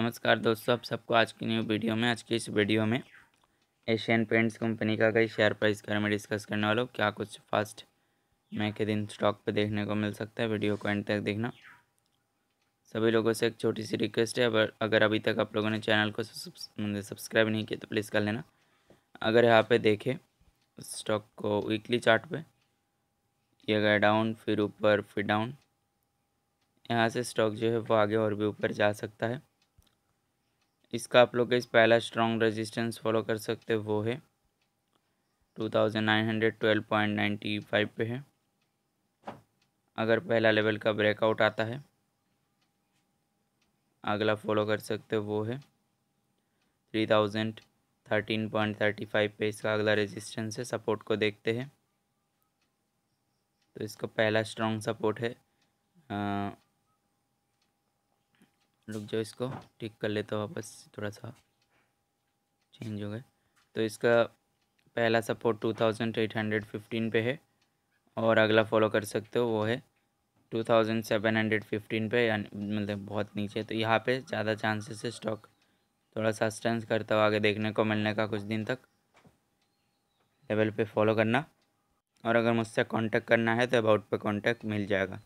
नमस्कार दोस्तों आप सबको आज की न्यू वीडियो में आज की इस वीडियो में एशियन पेंट्स कंपनी का कई शेयर प्राइस के बारे में डिस्कस करने वाला हूँ क्या कुछ फास्ट मैं के दिन स्टॉक पे देखने को मिल सकता है वीडियो को एंड तक देखना सभी लोगों से एक छोटी सी रिक्वेस्ट है अगर अगर अभी तक आप लोगों ने चैनल को सब्सक्राइब मतलब नहीं किया तो प्लीज़ कर लेना अगर यहाँ पर देखे स्टॉक को वीकली चार्ट पे ये गए डाउन फिर ऊपर फिर डाउन यहाँ से स्टॉक जो है वो आगे और भी ऊपर जा सकता है इसका आप लोग इस पहला स्ट्रॉन्ग रेजिस्टेंस फॉलो कर सकते हैं वो है 2912.95 पे है अगर पहला लेवल का ब्रेकआउट आता है अगला फॉलो कर सकते हैं वो है 3013.35 पे इसका अगला रेजिस्टेंस है सपोर्ट को देखते हैं तो इसका पहला स्ट्रॉन्ग सपोर्ट है रुक जाओ इसको ठीक कर लेता हूँ वापस थोड़ा सा चेंज हो गए तो इसका पहला support two thousand eight hundred fifteen पे है और अगला फॉलो कर सकते हो वो है two thousand seven hundred fifteen पे मतलब बहुत नीचे तो यहाँ पे ज़्यादा चांसेस है स्टॉक थोड़ा सा सस्टेंस करता हुआ आगे देखने को मिलने का कुछ दिन तक लेवल पे फॉलो करना और अगर मुझसे कांटेक्ट करना है तो अबाउट पे कांटेक्ट मिल जाएगा